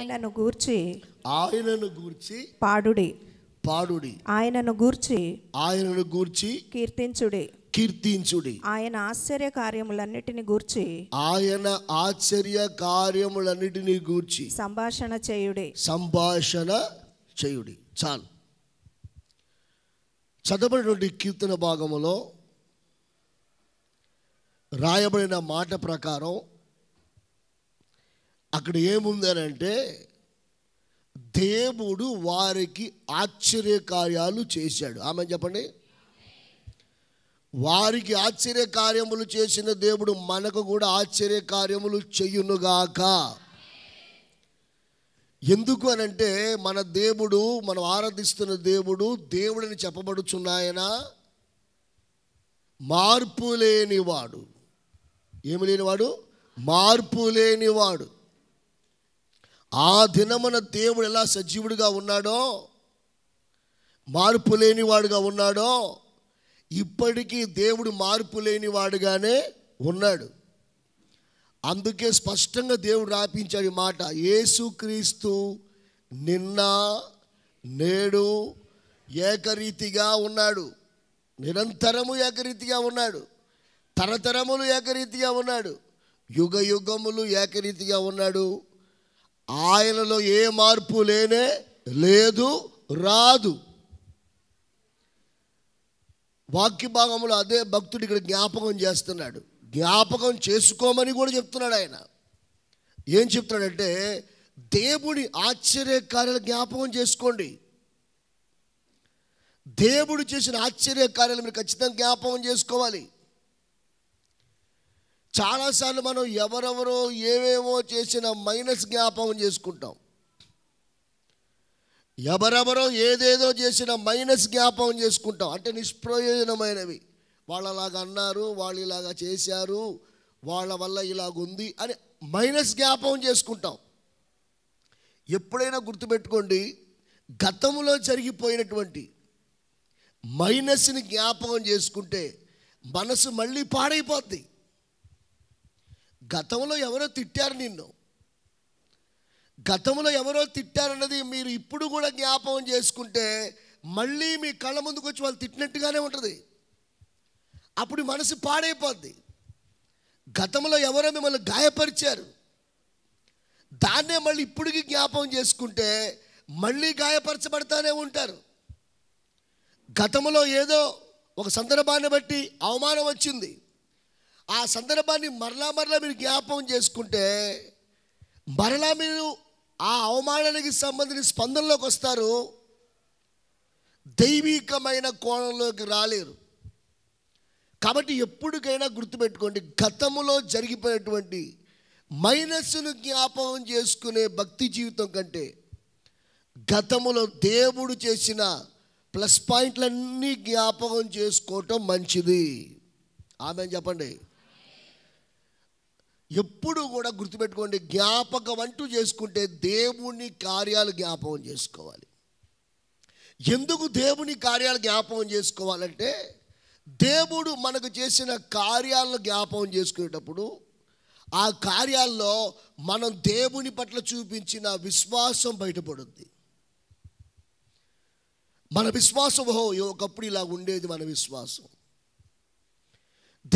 ఆయనను గూర్చి ఆయనను గూర్చి పాడుడి పాడుడి ఆయనను గూర్చి ఆయనను గూర్చి కీర్తించుడి కీర్తించుడి ఆయన ఆశ్చర్య కార్యములన్నిటిని గూర్చి ఆయన ఆశ్చర్య కార్యములన్నిటిని గూర్చి సంభాషణ చేయుడి సంభాషణ చేయుడి చాలు చదవబడినటువంటి కీర్తన భాగములో రాయబడిన మాట ప్రకారం అక్కడ ఏముంది అని అంటే దేవుడు వారికి ఆశ్చర్యకార్యాలు చేశాడు ఆమె చెప్పండి వారికి ఆశ్చర్యకార్యములు చేసిన దేవుడు మనకు కూడా ఆశ్చర్యకార్యములు చెయ్యునుగాక ఎందుకు అనంటే మన దేవుడు మనం ఆరాధిస్తున్న దేవుడు దేవుడిని చెప్పబడుచున్నాయన మార్పు లేనివాడు ఏమి లేనివాడు మార్పు లేనివాడు ఆ దినమున దేవుడు ఎలా సజీవుడిగా ఉన్నాడో మార్పు లేనివాడుగా ఉన్నాడో ఇప్పటికీ దేవుడు మార్పు లేనివాడుగానే ఉన్నాడు అందుకే స్పష్టంగా దేవుడు రాపించాడు మాట యేసుక్రీస్తు నిన్న నేడు ఏకరీతిగా ఉన్నాడు నిరంతరము ఏకరీతిగా ఉన్నాడు తరతరములు ఏకరీతిగా ఉన్నాడు యుగ యుగములు ఏకరీతిగా ఉన్నాడు ఆయనలో ఏ మార్పు లేనే లేదు రాదు వాక్య భాగంలో అదే భక్తుడు ఇక్కడ జ్ఞాపకం చేస్తున్నాడు జ్ఞాపకం చేసుకోమని కూడా చెప్తున్నాడు ఆయన ఏం చెప్తున్నాడంటే దేవుడి ఆశ్చర్యకార్యాలు జ్ఞాపకం చేసుకోండి దేవుడు చేసిన ఆశ్చర్యకార్యాలు మీరు ఖచ్చితంగా జ్ఞాపకం చేసుకోవాలి చాలాసార్లు మనం ఎవరెవరో ఏవేవో చేసిన మైనస్ జ్ఞాపకం చేసుకుంటాం ఎవరెవరో ఏదేదో చేసిన మైనస్ జ్ఞాపకం చేసుకుంటాం అంటే నిష్ప్రయోజనమైనవి వాళ్ళలాగా అన్నారు వాళ్ళు ఇలాగా చేశారు వాళ్ళ వల్ల ఇలాగుంది అని మైనస్ జ్ఞాపకం చేసుకుంటాం ఎప్పుడైనా గుర్తుపెట్టుకోండి గతంలో జరిగిపోయినటువంటి మైనస్ని జ్ఞాపకం చేసుకుంటే మనసు మళ్ళీ పాడైపోద్ది గతంలో ఎవరో తిట్టారు నిన్ను గతంలో ఎవరో తిట్టారన్నది మీరు ఇప్పుడు కూడా జ్ఞాపకం చేసుకుంటే మళ్ళీ మీ కళ్ళ ముందుకు వచ్చి వాళ్ళు తిట్టినట్టుగానే ఉంటుంది అప్పుడు మనసు పాడైపోద్ది గతంలో ఎవరో మిమ్మల్ని గాయపరిచారు దాన్నే మళ్ళీ ఇప్పటికి జ్ఞాపకం చేసుకుంటే మళ్ళీ గాయపరచబడతానే ఉంటారు గతంలో ఏదో ఒక సందర్భాన్ని బట్టి అవమానం వచ్చింది ఆ సందర్భాన్ని మరలా మరలా మీరు జ్ఞాపకం చేసుకుంటే మరలా మీరు ఆ అవమానానికి సంబంధించిన స్పందనలోకి వస్తారు దైవికమైన కోణంలోకి రాలేరు కాబట్టి ఎప్పటికైనా గుర్తుపెట్టుకోండి గతంలో జరిగిపోయినటువంటి మైనస్సును జ్ఞాపకం చేసుకునే భక్తి జీవితం కంటే గతములో దేవుడు చేసిన ప్లస్ పాయింట్లన్నీ జ్ఞాపకం చేసుకోవటం మంచిది ఆమె చెప్పండి ఎప్పుడు కూడా గుర్తుపెట్టుకోండి జ్ఞాపకం అంటూ చేసుకుంటే దేవుని కార్యాలు జ్ఞాపకం చేసుకోవాలి ఎందుకు దేవుని కార్యాలు జ్ఞాపకం చేసుకోవాలంటే దేవుడు మనకు చేసిన కార్యాలను జ్ఞాపకం చేసుకునేటప్పుడు ఆ కార్యాల్లో మనం దేవుని పట్ల చూపించిన విశ్వాసం బయటపడుద్ది మన విశ్వాసం ఓహో ఒకప్పుడు ఇలా ఉండేది మన విశ్వాసం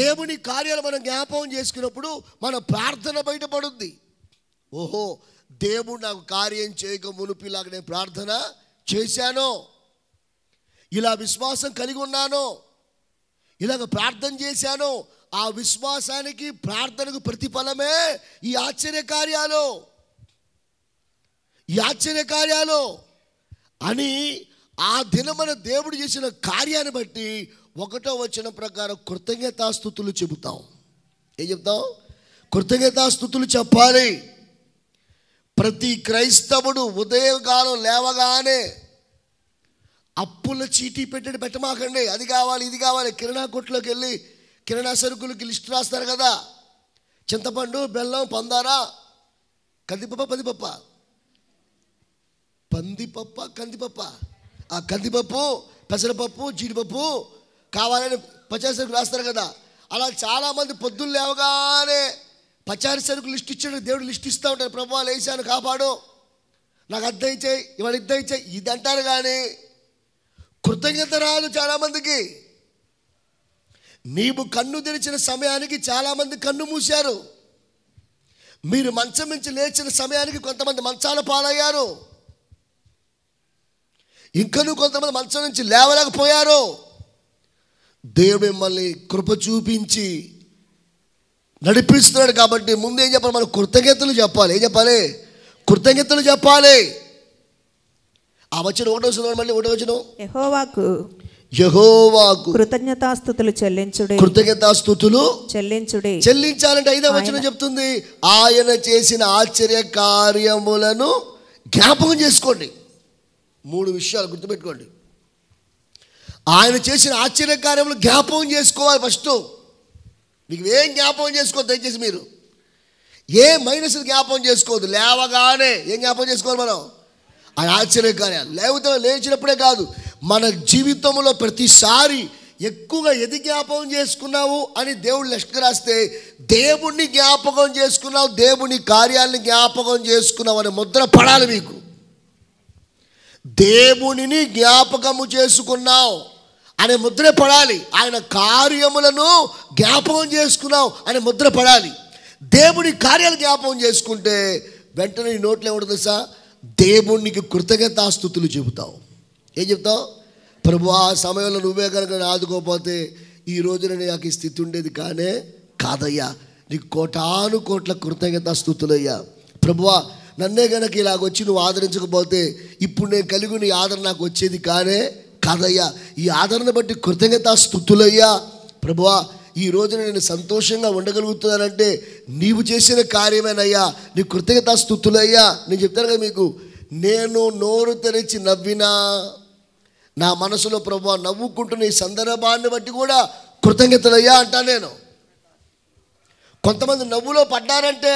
దేవుని కార్యాలు మనం జ్ఞాపకం చేసుకున్నప్పుడు మన ప్రార్థన బయటపడుద్ది ఓహో దేవుడు నాకు కార్యం చేయక మునిపిలాగా నేను ప్రార్థన చేశాను ఇలా విశ్వాసం కలిగి ఉన్నాను ఇలాగ ప్రార్థన చేశాను ఆ విశ్వాసానికి ప్రార్థనకు ప్రతిఫలమే ఈ ఆశ్చర్య కార్యాలు ఈ ఆశ్చర్య కార్యాలు అని ఆ దినమన దేవుడు చేసిన కార్యాన్ని బట్టి ఒకటో వచ్చిన ప్రకారం కృతజ్ఞతాస్థుతులు చెబుతాం ఏం చెప్తాం కృతజ్ఞతాస్థుతులు చెప్పాలి ప్రతి క్రైస్తవుడు ఉదయకాలం లేవగానే అప్పుల చీటీ పెట్టి పెట్టమాకండి అది కావాలి ఇది కావాలి కిరాణా కొట్లోకి వెళ్ళి కిరాణా సరుకులకి లిస్ట్ రాస్తారు కదా చింతపండు బెల్లం పందారా కందిపప్ప పందిపప్ప పందిపప్ప కందిపప్ప ఆ కందిపప్పు పెసరపప్పు జీడిపప్పు కావాలని పచారి సరుకులు రాస్తారు కదా అలా చాలామంది పొద్దున్న లేవగానే పచారి సరుకులు లిస్ట్ ఇచ్చాడు దేవుడు లిస్ట్ ఇస్తూ ఉంటాడు ప్రభు లేచాను కాపాడు నాకు అర్థం ఇచ్చాయి ఇవాళ ఇద్దరు ఇచ్చాయి ఇది అంటారు కానీ కృతజ్ఞత రాదు చాలామందికి నీవు కన్ను తెరిచిన సమయానికి చాలామంది కన్ను మూశారు మీరు మంచం నుంచి లేచిన సమయానికి కొంతమంది మంచాల పాలయ్యారు ఇంకనూ కొంతమంది మంచం నుంచి లేవలేకపోయారు దేవుడు మిమ్మల్ని కృప చూపించి నడిపిస్తున్నాడు కాబట్టి ఏం చెప్పాలి మనం కృతజ్ఞతలు చెప్పాలి ఏం చెప్పాలి కృతజ్ఞతలు చెప్పాలి ఆ వచ్చిన ఒకటో వస్తున్నాడు మళ్ళీ ఒకటో వచ్చిన యహోవాకు యహోవాకు కృతజ్ఞతాస్థుతులు చెల్లించుడే కృతజ్ఞతాస్థుతులు చెల్లించుడే చెల్లించాలంటే ఐదో వచ్చిన చెప్తుంది ఆయన చేసిన ఆశ్చర్య కార్యములను జ్ఞాపకం చేసుకోండి మూడు విషయాలు గుర్తుపెట్టుకోండి ఆయన చేసిన ఆశ్చర్యకార్యములు జ్ఞాపకం చేసుకోవాలి ఫస్ట్ మీకు ఏం జ్ఞాపకం చేసుకోవద్దు దయచేసి మీరు ఏ మైనస్ జ్ఞాపకం చేసుకోవద్దు లేవగానే ఏం జ్ఞాపకం చేసుకోవాలి మనం ఆయన కార్యాలు లేకపోతే లేచినప్పుడే కాదు మన జీవితంలో ప్రతిసారి ఎక్కువగా ఎది జ్ఞాపకం చేసుకున్నావు అని దేవుడు లెక్క రాస్తే దేవుణ్ణి జ్ఞాపకం చేసుకున్నావు దేవుని కార్యాలను జ్ఞాపకం చేసుకున్నావు అనే ముద్ర పడాలి మీకు దేవునిని జ్ఞాపకము చేసుకున్నావు ఆయన ముద్ర పడాలి ఆయన కార్యములను జ్ఞాపకం చేసుకున్నావు ఆయన ముద్ర పడాలి దేవుడి కార్యాలు జ్ఞాపకం చేసుకుంటే వెంటనే నీ నోట్లో ఏమిటి తెలుసా దేవుడికి కృతజ్ఞతాస్థుతులు చెబుతావు ఏం చెప్తావు ప్రభు ఆ సమయంలో నువ్వే కనుక ఆదుకోకపోతే ఈ రోజున నాకు ఈ స్థితి ఉండేది కానే కాదయ్యా నీకు కోటాను కోట్ల కృతజ్ఞత స్థుతులయ్యా ప్రభువా నన్నే కనుక ఇలాగొచ్చి నువ్వు ఆదరించకపోతే ఇప్పుడు నేను కలిగి నీ ఆదరణ నాకు వచ్చేది కానే కాదయ్యా ఈ ఆదరణ బట్టి కృతజ్ఞత స్థుతులయ్యా ప్రభువా ఈ రోజున నేను సంతోషంగా ఉండగలుగుతున్నానంటే నీవు చేసిన కార్యమేనయ్యా నీ కృతజ్ఞత స్థుతులయ్యా నేను చెప్తాను కదా మీకు నేను నోరు తెరిచి నవ్వినా నా మనసులో ప్రభు నవ్వుకుంటున్న ఈ సందర్భాన్ని బట్టి కూడా కృతజ్ఞతలయ్యా అంటా నేను కొంతమంది నవ్వులో పడ్డారంటే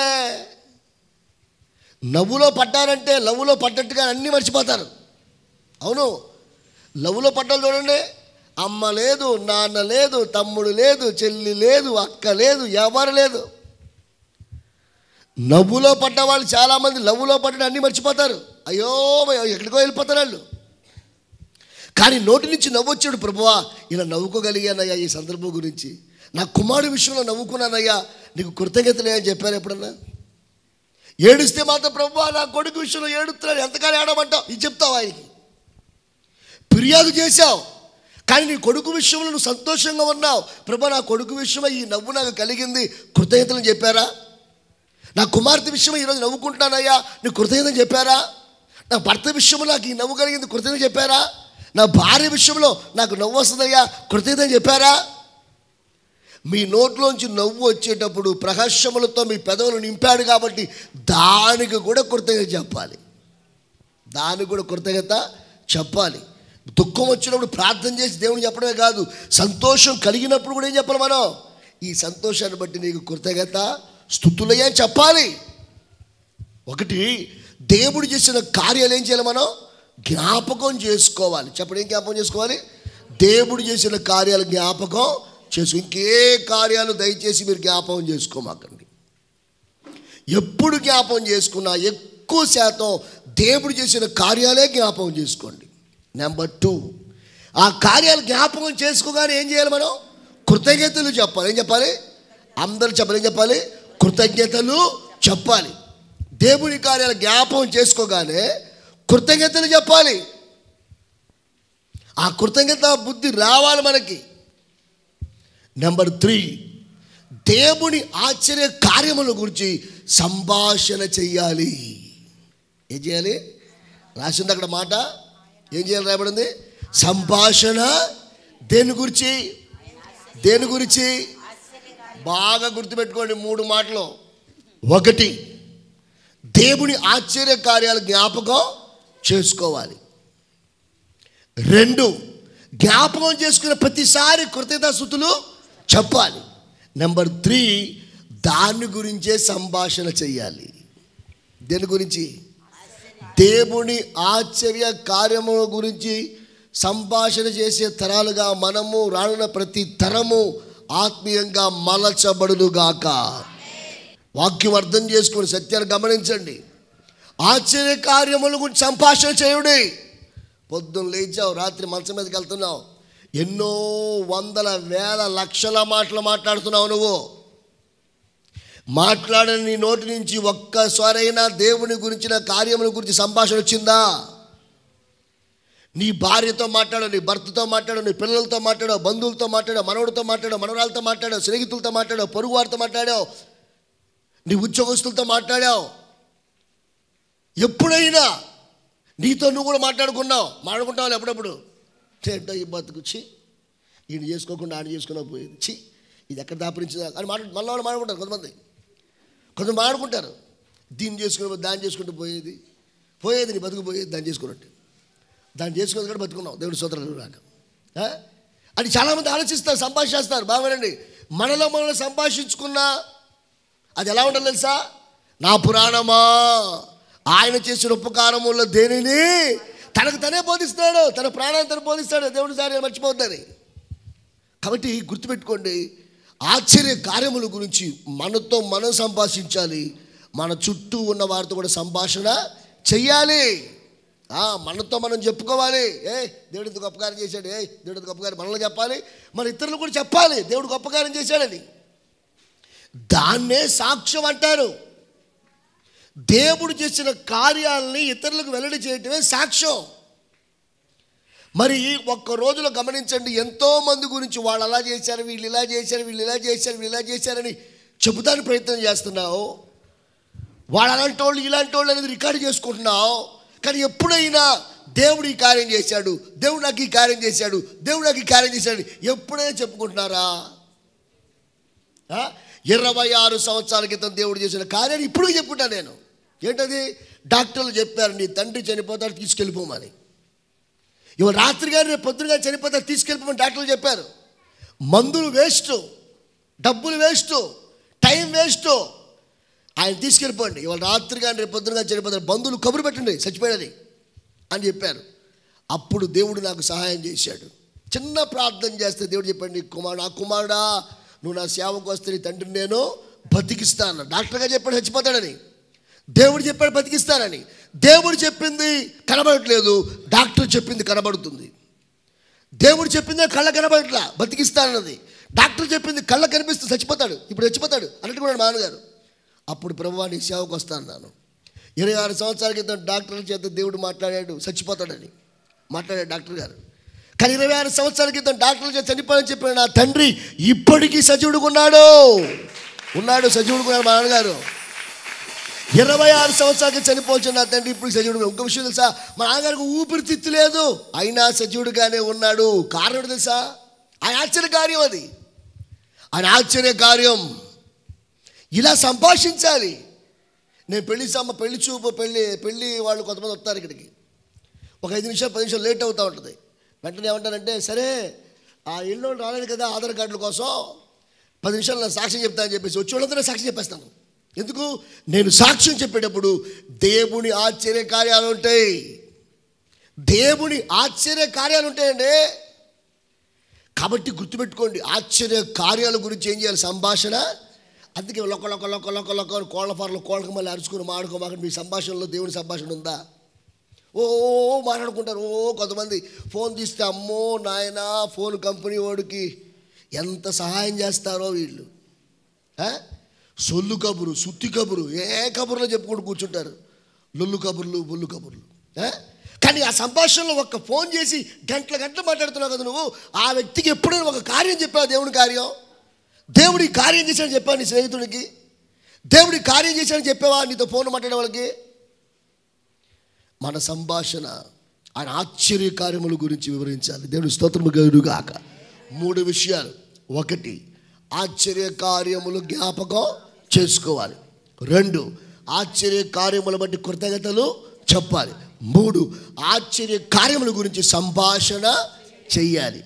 నవ్వులో పడ్డారంటే లవ్వులో పడ్డట్టుగా అన్నీ మర్చిపోతారు అవును లవ్లో పడ్డాలి చూడండి అమ్మ లేదు నాన్న లేదు తమ్ముడు లేదు చెల్లి లేదు అక్క లేదు ఎవరు లేదు నవ్వులో పడ్డ వాళ్ళు చాలామంది లవ్లో పడ్డ అన్నీ మర్చిపోతారు అయ్యో ఎక్కడికో వెళ్ళిపోతారు వాళ్ళు కానీ నోటి నుంచి నవ్వొచ్చాడు ప్రభువా ఇలా నవ్వుకోగలిగానయ్యా ఈ సందర్భం గురించి నా కుమారుడు విషయంలో నవ్వుకున్నానయ్యా నీకు కృతజ్ఞతలే అని చెప్పారు ఎప్పుడన్నా ఏడుస్తే మాత్రం ప్రభువా నా కొడుకు విషయంలో ఏడుస్తున్నాడు ఎంతకాలం ఏడమంటావు ఇది చెప్తావు ఆయనకి ఫిర్యాదు చేశావు కానీ నీ కొడుకు విషయంలో నువ్వు సంతోషంగా ఉన్నావు ప్రభా నా కొడుకు విషయమై ఈ నవ్వు నాకు కలిగింది కృతజ్ఞతలు చెప్పారా నా కుమార్తె విషయమై ఈరోజు నవ్వుకుంటానయ్యా నీ కృతజ్ఞతలు చెప్పారా నా భర్త విషయంలో నాకు ఈ నవ్వు కలిగింది కృతజ్ఞత చెప్పారా నా భార్య విషయంలో నాకు నవ్వు వస్తుందయ్యా కృతజ్ఞత చెప్పారా మీ నోట్లోంచి నవ్వు వచ్చేటప్పుడు ప్రహర్షములతో మీ పెదవులు నింపాడు కాబట్టి దానికి కూడా కృతజ్ఞత చెప్పాలి దానికి కూడా కృతజ్ఞత చెప్పాలి దుఃఖం వచ్చినప్పుడు ప్రార్థన చేసి దేవుని చెప్పడమే కాదు సంతోషం కలిగినప్పుడు కూడా ఏం చెప్పాలి మనం ఈ సంతోషాన్ని బట్టి నీకు కృతజ్ఞత స్థుతులయ్యా చెప్పాలి ఒకటి దేవుడు చేసిన కార్యాలు ఏం చేయాలి మనం జ్ఞాపకం చేసుకోవాలి చెప్పడం ఏం జ్ఞాపకం చేసుకోవాలి దేవుడు చేసిన కార్యాలు జ్ఞాపకం చేసు ఇంకే కార్యాలు దయచేసి మీరు జ్ఞాపకం చేసుకోమాకండి ఎప్పుడు జ్ఞాపకం చేసుకున్నా ఎక్కువ శాతం దేవుడు చేసిన కార్యాలే జ్ఞాపకం చేసుకోండి నెంబర్ టూ ఆ కార్యాలు జ్ఞాపకం చేసుకోగానే ఏం చేయాలి మనం కృతజ్ఞతలు చెప్పాలి ఏం చెప్పాలి అందరూ చెప్పాలి ఏం చెప్పాలి కృతజ్ఞతలు చెప్పాలి దేవుని కార్యాలు జ్ఞాపకం చేసుకోగానే కృతజ్ఞతలు చెప్పాలి ఆ కృతజ్ఞత బుద్ధి రావాలి మనకి నెంబర్ త్రీ దేవుని ఆశ్చర్య కార్యముల గురించి సంభాషణ చెయ్యాలి ఏం చేయాలి రాసింది అక్కడ మాట ఏం చేయాలి రాబడింది సంభాషణ దేని గురించి దేని గురించి బాగా గుర్తుపెట్టుకోండి మూడు మాటలు ఒకటి దేవుని ఆశ్చర్య కార్యాలు జ్ఞాపకం చేసుకోవాలి రెండు జ్ఞాపకం చేసుకున్న ప్రతిసారి కృతజ్ఞతాస్థుతులు చెప్పాలి నెంబర్ త్రీ దాని గురించే సంభాషణ చేయాలి దేని గురించి దేవుని ఆశ్చర్య కార్యముల గురించి సంభాషణ చేసే తరాలుగా మనము రానున్న ప్రతి తరము ఆత్మీయంగా మలచబడుదుగాక వాక్యం అర్థం చేసుకుని సత్యాన్ని గమనించండి ఆశ్చర్య కార్యముల గురించి సంభాషణ చేయుడి పొద్దున్న లేచావు రాత్రి మంచం మీదకి వెళ్తున్నావు ఎన్నో వందల వేల లక్షల మాటలు మాట్లాడుతున్నావు నువ్వు మాట్లాడని నీ నోటి నుంచి ఒక్కసారైనా దేవుని గురించిన కార్యముల గురించి సంభాషణ వచ్చిందా నీ భార్యతో మాట్లాడు నీ భర్తతో మాట్లాడు నీ పిల్లలతో మాట్లాడో బంధువులతో మాట్లాడో మనవడితో మాట్లాడో మనవరాలతో మాట్లాడో స్నేహితులతో పొరుగు వారితో మాట్లాడావు నీ ఉద్యోగస్తులతో మాట్లాడావు ఎప్పుడైనా నీతో నువ్వు కూడా మాట్లాడుకున్నావు మాట్లాడుకుంటావు ఎప్పుడప్పుడు ఏంటో ఈ బతుకుచ్చి ఈయన చేసుకోకుండా ఆయన చేసుకున్నా పోయి చి ఇది ఎక్కడ దాపరించిందా అని మాట్లాడు మళ్ళీ వాళ్ళు మాట్లాడుకుంటారు కొంతమంది కొంచెం ఆడుకుంటారు దీన్ని చేసుకుని దాన్ని చేసుకుంటూ పోయేది పోయేది నీ బతుకు పోయేది దాన్ని చేసుకున్నట్టు దాన్ని చేసుకుని కూడా బతుకున్నాం దేవుడు సోదరులు రాక అది చాలామంది ఆలోచిస్తారు సంభాషిస్తారు బాగుండండి మనలో మనల్ని సంభాషించుకున్నా అది ఎలా ఉండాలి తెలుసా నా పురాణమా ఆయన చేసిన ఉపకారముల దేనిని తనకు తనే బోధిస్తాడు తన ప్రాణాన్ని తను బోధిస్తాడు దేవుడి సారి మర్చిపోతుంది కాబట్టి గుర్తుపెట్టుకోండి ఆశ్చర్య కార్యముల గురించి మనతో మనం సంభాషించాలి మన చుట్టూ ఉన్న వారితో కూడా సంభాషణ చెయ్యాలి మనతో మనం చెప్పుకోవాలి ఏ దేవుడితో గొప్పకారం చేశాడు ఏ దేవుడికి గొప్పకారం మనల్ని చెప్పాలి మన ఇతరులు కూడా చెప్పాలి దేవుడు గొప్పకారం చేశాడని దాన్నే సాక్ష్యం అంటారు దేవుడు చేసిన కార్యాలని ఇతరులకు వెల్లడి చేయటమే సాక్ష్యం మరి ఒక్క రోజులో గమనించండి ఎంతో మంది గురించి వాళ్ళు అలా చేశారు వీళ్ళు ఇలా చేశారు వీళ్ళు ఇలా చేశారు వీళ్ళు ఇలా చేశారని చెబుతానికి ప్రయత్నం చేస్తున్నావు వాళ్ళు అలాంటి వాళ్ళు ఇలాంటి వాళ్ళు అనేది రికార్డు చేసుకుంటున్నావు కానీ ఎప్పుడైనా దేవుడు ఈ కార్యం చేశాడు దేవుడు నాకు ఈ కార్యం చేశాడు దేవుడు నాకు ఈ కార్యం చేశాడు ఎప్పుడైనా చెప్పుకుంటున్నారా ఇరవై ఆరు సంవత్సరాల క్రితం దేవుడు చేసిన కార్యాన్ని ఇప్పుడు చెప్పుకుంటా నేను ఏంటది డాక్టర్లు చెప్పారు నీ తండ్రి చనిపోతాడు తీసుకెళ్ళిపోమని ఇవాళ రాత్రి గారు రేపు పొద్దునగా చనిపోతే తీసుకెళ్ళిపోమని డాక్టర్లు చెప్పారు మందులు వేస్ట్ డబ్బులు వేస్ట్ టైం వేస్ట్ ఆయన తీసుకెళ్ళిపోండి ఇవాళ రాత్రి కానీ రేపు పొద్దునగా చనిపోతారు బంధువులు కబురు పెట్టండి చచ్చిపోయినది అని చెప్పారు అప్పుడు దేవుడు నాకు సహాయం చేశాడు చిన్న ప్రార్థన చేస్తే దేవుడు చెప్పండి కుమారుడు కుమారుడా నువ్వు నా సేవకు వస్తే నీ తండ్రిని నేను బతికిస్తాను డాక్టర్గా చెప్పాడు చచ్చిపోతాడని దేవుడు చెప్పాడు బతికిస్తానని దేవుడు చెప్పింది కనబడట్లేదు డాక్టర్ చెప్పింది కనబడుతుంది దేవుడు చెప్పిందే కళ్ళ కనబడట్లా బతికిస్తానన్నది డాక్టర్ చెప్పింది కళ్ళ కనిపిస్తే చచ్చిపోతాడు ఇప్పుడు చచ్చిపోతాడు అన్నట్టు కూడా మామగారు అప్పుడు ప్రభు నీ సేవకు వస్తాను ఇరవై ఆరు సంవత్సరాల క్రితం డాక్టర్ల చేత దేవుడు మాట్లాడాడు చచ్చిపోతాడని మాట్లాడాడు డాక్టర్ గారు కానీ ఇరవై ఆరు సంవత్సరాల క్రితం డాక్టర్ల చేత చనిపోయని చెప్పిన నా తండ్రి ఇప్పటికీ సజీవుడుకున్నాడు ఉన్నాడు సజీవుడుకున్నాడు మా నాన్నగారు ఇరవై ఆరు సంవత్సరాలకి చనిపోవచ్చు నా తండ్రి ఇప్పుడు సజీవుడు ఇంకొక విషయం తెలుసా మా నాన్నగారికి లేదు అయినా సజీవుడుగానే ఉన్నాడు కారణం తెలుసా ఆయన ఆశ్చర్య కార్యం అది ఆయన ఆశ్చర్య కార్యం ఇలా సంభాషించాలి నేను పెళ్లి సమ్మ పెళ్లి చూపు పెళ్ళి పెళ్ళి వాళ్ళు కొంతమంది వస్తారు ఇక్కడికి ఒక ఐదు నిమిషాలు పది నిమిషాలు లేట్ అవుతూ ఉంటుంది వెంటనే ఏమంటారంటే సరే ఆ ఇల్లు రాలేదు కదా ఆధార్ కార్డుల కోసం పది నిమిషాలు నా సాక్ష్యం చెప్తానని చెప్పేసి వచ్చి వాళ్ళందరూ సాక్షి చెప్పేస్తాను ఎందుకు నేను సాక్ష్యం చెప్పేటప్పుడు దేవుని ఆశ్చర్య కార్యాలు ఉంటాయి దేవుని ఆశ్చర్య కార్యాలు ఉంటాయండి కాబట్టి గుర్తుపెట్టుకోండి ఆశ్చర్య కార్యాల గురించి ఏం చేయాలి సంభాషణ అందుకే లొక్క లొక్క లొక్క లొక్క లొక్క కోళ్ళ పార్లు కోళ్ళకి మళ్ళీ అరుచుకుని మాడుకోమాకండి మీ సంభాషణలో దేవుని సంభాషణ ఉందా ఓ మాట్లాడుకుంటారు ఓ కొంతమంది ఫోన్ తీస్తే అమ్మో నాయన ఫోన్ కంపెనీ వాడికి ఎంత సహాయం చేస్తారో వీళ్ళు సొల్లు కబురు సుత్తి కబురు ఏ కబుర్లో చెప్పుకుంటూ కూర్చుంటారు లొల్లు కబుర్లు బొల్లు కబుర్లు కానీ ఆ సంభాషణలో ఒక్క ఫోన్ చేసి గంటల గంటలు మాట్లాడుతున్నావు కదా నువ్వు ఆ వ్యక్తికి ఎప్పుడైనా ఒక కార్యం చెప్పావు దేవుని కార్యం దేవుడి కార్యం చేశాడని చెప్పావు నీ స్నేహితుడికి దేవుడి కార్యం చేశాడని చెప్పావా నీతో ఫోన్ మాట్లాడే వాళ్ళకి మన సంభాషణ ఆయన ఆశ్చర్య కార్యముల గురించి వివరించాలి దేవుడు స్తోత్రము కాక మూడు విషయాలు ఒకటి ఆశ్చర్య కార్యములు జ్ఞాపకం చేసుకోవాలి రెండు ఆశ్చర్య కార్యముల బట్టి కృతజ్ఞతలు చెప్పాలి మూడు ఆశ్చర్య కార్యముల గురించి సంభాషణ చెయ్యాలి